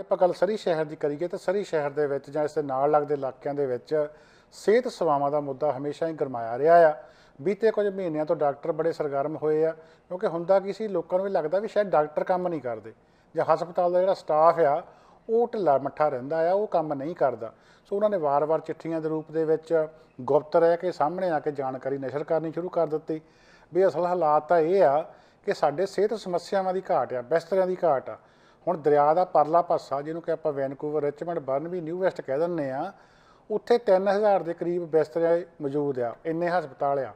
ਜੇ ਆਪਾਂ ਗੱਲ ਸਰੀ ਸ਼ਹਿਰ ਦੀ ਕਰੀਏ ਤਾਂ ਸਰੀ ਸ਼ਹਿਰ ਦੇ ਵਿੱਚ ਜਾਂ ਇਸ ਦੇ ਨਾਲ ਲੱਗਦੇ ਇਲਾਕਿਆਂ ਦੇ ਵਿੱਚ ਸਿਹਤ ਸੇਵਾਵਾਂ ਦਾ ਮੁੱਦਾ ਹਮੇਸ਼ਾ ਹੀ ਗਰਮਾਇਆ ਰਿਹਾ ਆ ਬੀਤੇ ਕੁਝ ਮਹੀਨਿਆਂ ਤੋਂ ਡਾਕਟਰ ਬੜੇ ਸਰਗਰਮ ਹੋਏ ਆ ਕਿਉਂਕਿ ਹੁੰਦਾ ਕੀ ਸੀ ਲੋਕਾਂ ਨੂੰ ਵੀ ਲੱਗਦਾ ਵੀ ਸ਼ਾਇਦ ਡਾਕਟਰ ਕੰਮ ਨਹੀਂ ਕਰਦੇ ਜਾਂ ਹਸਪਤਾਲ ਦਾ ਜਿਹੜਾ ਸਟਾਫ ਆ ਉਹ ਢਿੱਲਾ ਮੱਠਾ ਰਹਿੰਦਾ ਆ ਉਹ ਕੰਮ ਨਹੀਂ ਕਰਦਾ ਸੋ ਉਹਨਾਂ ਨੇ ਵਾਰ-ਵਾਰ ਚਿੱਠੀਆਂ ਦੇ ਰੂਪ ਦੇ ਵਿੱਚ ਗੁਪਤ ਰਹਿ ਕੇ ਸਾਹਮਣੇ ਆ ਕੇ ਜਾਣਕਾਰੀ ਨਸ਼ਰ ਕਰਨੀ ਸ਼ੁਰੂ ਕਰ ਦਿੱਤੀ ਵੀ ਅਸਲ ਹਾਲਾਤ ਤਾਂ ਇਹ ਆ ਕਿ ਸਾਡੇ ਸਿਹਤ ਸਮੱਸਿਆਵਾਂ ਦੀ ਘਾਟ ਆ ਬਿਸਤਰਿਆਂ ਦੀ ਘਾਟ ਆ ਹੁਣ ਦਰਿਆ ਦਾ ਪਰਲਾ ਪਾਸਾ ਜਿਹਨੂੰ ਕਿ ਆਪਾਂ Vancouver Richmond Burnaby New West ਕਹਿ ਦਿੰਨੇ ਆ ਉੱਥੇ 3000 ਦੇ ਕਰੀਬ ਬਿਸਤਰੇ ਮੌਜੂਦ ਆ ਇੰਨੇ ਹਸਪਤਾਲ ਆ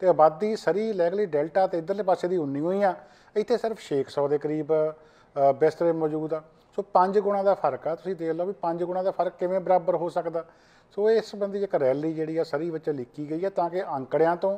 ਤੇ ਆਬਾਦੀ ਸਰੀ ਲੈਗਲੀ ਡੈਲਟਾ ਤੇ ਇਧਰਲੇ ਪਾਸੇ ਦੀ 19 ਹੋਈ ਆ ਇੱਥੇ ਸਿਰਫ 600 ਦੇ ਕਰੀਬ ਬਿਸਤਰੇ ਮੌਜੂਦ ਆ ਸੋ 5 ਗੁਣਾ ਦਾ ਫਰਕ ਆ ਤੁਸੀਂ ਦੇਖ ਲਓ ਵੀ 5 ਗੁਣਾ ਦਾ ਫਰਕ ਕਿਵੇਂ ਬਰਾਬਰ ਹੋ ਸਕਦਾ ਸੋ ਇਸ ਸੰਬੰਧੀ ਇੱਕ ਰੈਲੀ ਜਿਹੜੀ ਆ ਸਰੀ ਵਿੱਚ ਲਿਖੀ ਗਈ ਆ ਤਾਂ ਕਿ ਅੰਕੜਿਆਂ ਤੋਂ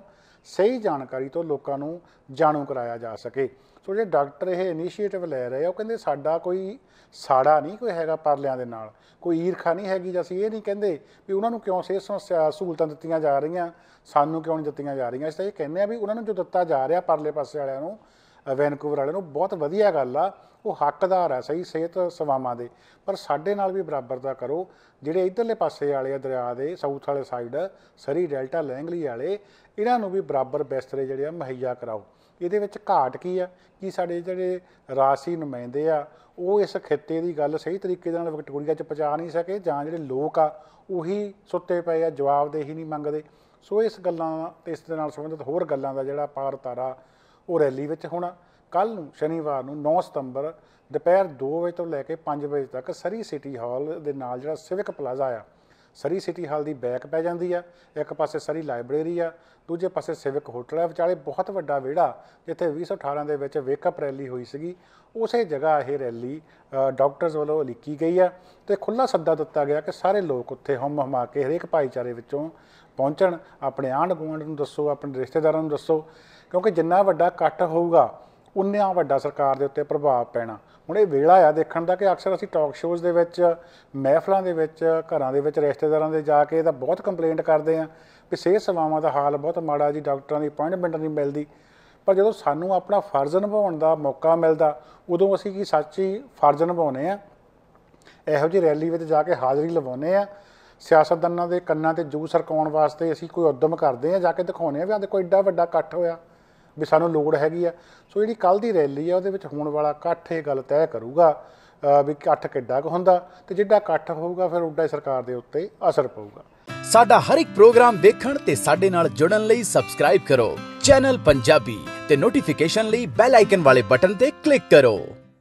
ਸਹੀ ਜਾਣਕਾਰੀ ਤੋਂ ਲੋਕਾਂ ਨੂੰ ਜਾਣੂ ਕਰਾਇਆ ਜਾ ਸਕੇ ਸੋ ਜੇ ਡਾਕਟਰ ਇਹ ਇਨੀਸ਼ੀਏਟਿਵ ਲੈ ਰਹੇ ਆ ਉਹ ਕਹਿੰਦੇ ਸਾਡਾ ਕੋਈ ਸਾੜਾ ਨਹੀਂ ਕੋਈ ਹੈਗਾ ਪਰਲਿਆਂ ਦੇ ਨਾਲ ਕੋਈ ਈਰਖਾ ਨਹੀਂ ਹੈਗੀ ਜਿ ਅਸੀਂ ਇਹ ਨਹੀਂ ਕਹਿੰਦੇ ਵੀ ਉਹਨਾਂ ਨੂੰ ਕਿਉਂ ਸਿਹਤ ਸਮੱਸਿਆ ਸਹੂਲਤਾਂ ਦਿੱਤੀਆਂ ਜਾ ਰਹੀਆਂ ਸਾਨੂੰ ਕਿਉਂ ਨਹੀਂ ਦਿੱਤੀਆਂ ਜਾ ਰਹੀਆਂ ਇਸ ਤਰ੍ਹਾਂ ਇਹ ਕਹਿੰਦੇ ਆ ਵੀ ਉਹਨਾਂ ਨੂੰ ਜੋ ਦਿੱਤਾ ਜਾ ਰਿਹਾ ਪਰਲੇ ਪਾਸੇ ਵਾਲਿਆਂ ਨੂੰ ਵੈਨਕੂਵਰ ਵਾਲਿਆਂ ਨੂੰ ਬਹੁਤ ਵਧੀਆ ਗੱਲ ਆ ਉਹ ਹੱਕਦਾਰ ਆ ਸਹੀ ਸਿਹਤ ਸੇਵਾਵਾਂ ਦੇ ਪਰ ਸਾਡੇ ਨਾਲ ਵੀ ਬਰਾਬਰ ਦਾ ਕਰੋ ਜਿਹੜੇ ਇਧਰਲੇ ਪਾਸੇ ਵਾਲੇ ਆ ਦਰਿਆ ਦੇ ਸਾਊਥ ਵਾਲੇ ਸਾਈਡ ਸਰੀ ਡੈਲਟਾ ਲੈਂਗਲੀ ਵਾਲੇ ਇਹਨਾਂ ਨੂੰ ਵੀ ਬਰਾਬਰ ਬਿਸਤਰੇ ਜਿਹੜੇ ਆ ਮਹੱਈਆ ਕਰਾਓ ਇਹਦੇ ਵਿੱਚ ਘਾਟ ਕੀ ਆ ਕਿ ਸਾਡੇ ਜਿਹੜੇ ਰਾਸੀ ਨੁਮਾਇੰਦੇ ਆ ਉਹ ਇਸ ਖਿੱਤੇ ਦੀ ਗੱਲ ਸਹੀ ਤਰੀਕੇ ਨਾਲ ਵਿਕਟੋਰੀਆ 'ਚ ਪਹੁੰਚਾ ਨਹੀਂ ਸਕੇ ਜਾਂ ਜਿਹੜੇ ਲੋਕ ਆ ਉਹੀ ਸੁੱਤੇ ਪਏ ਆ ਜਵਾਬਦੇਹੀ ਨਹੀਂ ਮੰਗਦੇ ਸੋ ਇਸ ਗੱਲਾਂ ਤੇ ਇਸ ਦੇ ਨਾਲ ਸੰਬੰਧਿਤ ਹੋਰ ਗੱਲਾਂ ਦਾ ਜਿਹੜਾ ਪਾਰ ਤਾਰਾ ਉਹ ਰੈਲੀ ਵਿੱਚ ਹੋਣਾ ਕੱਲ ਨੂੰ ਸ਼ਨੀਵਾਰ ਨੂੰ 9 ਸਤੰਬਰ ਦੁਪਹਿਰ 2 ਵਜੇ ਤੋਂ ਲੈ ਕੇ 5 ਵਜੇ ਤੱਕ ਸਰੀ ਸਿਟੀ ਹਾਲ ਦੇ ਨਾਲ ਜਿਹੜਾ ਸਿਵਿਕ ਪਲਾਜ਼ਾ ਆ ਸਰੀ ਸਿਟੀ ਹਾਲ ਦੀ ਬੈਕ ਪੈ ਜਾਂਦੀ ਆ ਇੱਕ ਪਾਸੇ ਸਰੀ ਲਾਇਬ੍ਰੇਰੀ ਆ ਦੂਜੇ ਪਾਸੇ ਸਿਵਿਕ ਹੋਟਲ ਆ ਵਿਚਾਲੇ ਬਹੁਤ ਵੱਡਾ ਵਿਹੜਾ ਜਿੱਥੇ 2018 ਦੇ ਵਿੱਚ ਵੇਕਅਪ ਰੈਲੀ ਹੋਈ ਸੀਗੀ ਉਸੇ ਜਗ੍ਹਾ ਇਹ ਰੈਲੀ ਡਾਕਟਰਸ ਵੱਲੋਂ ਲਿਖੀ ਗਈ ਆ ਤੇ ਖੁੱਲਾ ਸੱਦਾ ਦਿੱਤਾ ਗਿਆ ਕਿ ਸਾਰੇ ਲੋਕ ਉੱਥੇ ਹਮ ਹਮਾ ਕੇ ਹਰੇਕ ਭਾਈਚਾਰੇ ਵਿੱਚੋਂ ਪਹੁੰਚਣ ਆਪਣੇ ਆਂਢ ਗੁਆਂਢ ਨੂੰ ਦੱਸੋ ਆਪਣੇ ਰਿਸ਼ਤੇਦਾਰਾਂ ਨੂੰ ਦੱਸੋ ਕਿਉਂਕਿ ਜਿੰਨਾ ਵੱਡਾ ਇਕੱਠ ਹੋਊਗਾ ਉਨਿਆਂ ਵੱਡਾ ਸਰਕਾਰ ਦੇ ਉੱਤੇ ਪ੍ਰਭਾਵ ਪੈਣਾ ਹੁਣ ਇਹ ਵੇਲਾ ਆ ਦੇਖਣ ਦਾ ਕਿ ਅਕਸਰ ਅਸੀਂ ਟਾਕ ਸ਼ੋਜ਼ ਦੇ ਵਿੱਚ ਮਹਿਫਲਾਂ ਦੇ ਵਿੱਚ ਘਰਾਂ ਦੇ ਵਿੱਚ ਰਿਸ਼ਤੇਦਾਰਾਂ ਦੇ ਜਾ ਕੇ ਇਹਦਾ ਬਹੁਤ ਕੰਪਲੇਂਟ ਕਰਦੇ ਆ ਕਿ ਸਿਹਤ ਸੇਵਾਵਾਂ ਦਾ ਹਾਲ ਬਹੁਤ ਮਾੜਾ ਜੀ ਡਾਕਟਰਾਂ ਦੀ ਅਪਾਇੰਟਮੈਂਟ ਨਹੀਂ ਮਿਲਦੀ ਪਰ ਜਦੋਂ ਸਾਨੂੰ ਆਪਣਾ ਫਰਜ਼ ਨਿਭਾਉਣ ਦਾ ਮੌਕਾ ਮਿਲਦਾ ਉਦੋਂ ਅਸੀਂ ਕੀ ਸੱਚੀ ਫਰਜ਼ ਨਿਭਾਉਨੇ ਆ ਇਹੋ ਜੀ ਰੈਲੀ ਵਿੱਚ ਜਾ ਕੇ ਹਾਜ਼ਰੀ ਲਵਾਉਨੇ ਆ ਸਿਆਸਤਦਾਨਾਂ ਦੇ ਕੰਨਾਂ ਤੇ ਜੂ ਸਰਕਾਉਣ ਵਾਸਤੇ ਅਸੀਂ ਕੋਈ ਉਦਮ ਕਰਦੇ ਆ ਜਾ ਕੇ ਦਿਖਾਉਨੇ ਆ ਵੀ ਆ ਦੇਖੋ ਐਡਾ ਵੱਡਾ ਇਕੱਠ ਹੋਇਆ ਵੀ ਸਾਨੂੰ ਲੋੜ ਹੈਗੀ ਆ ਸੋ ਜਿਹੜੀ ਕੱਲ ਦੀ ਰੈਲੀ ਆ ਉਹਦੇ ਵਿੱਚ ਹੋਣ ਵਾਲਾ ਇਕੱਠ ਇਹ ਗੱਲ ਤੈਅ ਕਰੂਗਾ ਵੀ ਇਕੱਠ ਕਿੱਡਾ ਕੁ ਹੁੰਦਾ ਤੇ ਜਿੱਡਾ ਇਕੱਠ ਹੋਊਗਾ ਫਿਰ ਉੱਡਾ ਹੀ ਸਰਕਾਰ ਦੇ ਉੱਤੇ ਅਸਰ ਪਊਗਾ ਸਾਡਾ ਹਰ ਇੱਕ ਪ੍ਰੋਗਰਾਮ ਦੇਖਣ ਤੇ ਸਾਡੇ ਨਾਲ ਜੁੜਨ ਲਈ ਸਬਸਕ੍ਰਾਈਬ ਕਰੋ ਚੈਨਲ ਪੰਜਾਬੀ ਤੇ ਨੋਟੀਫਿਕੇਸ਼ਨ ਲਈ ਬੈਲ ਆਈਕਨ ਵਾਲੇ ਬਟਨ ਤੇ ਕਲਿੱਕ ਕਰੋ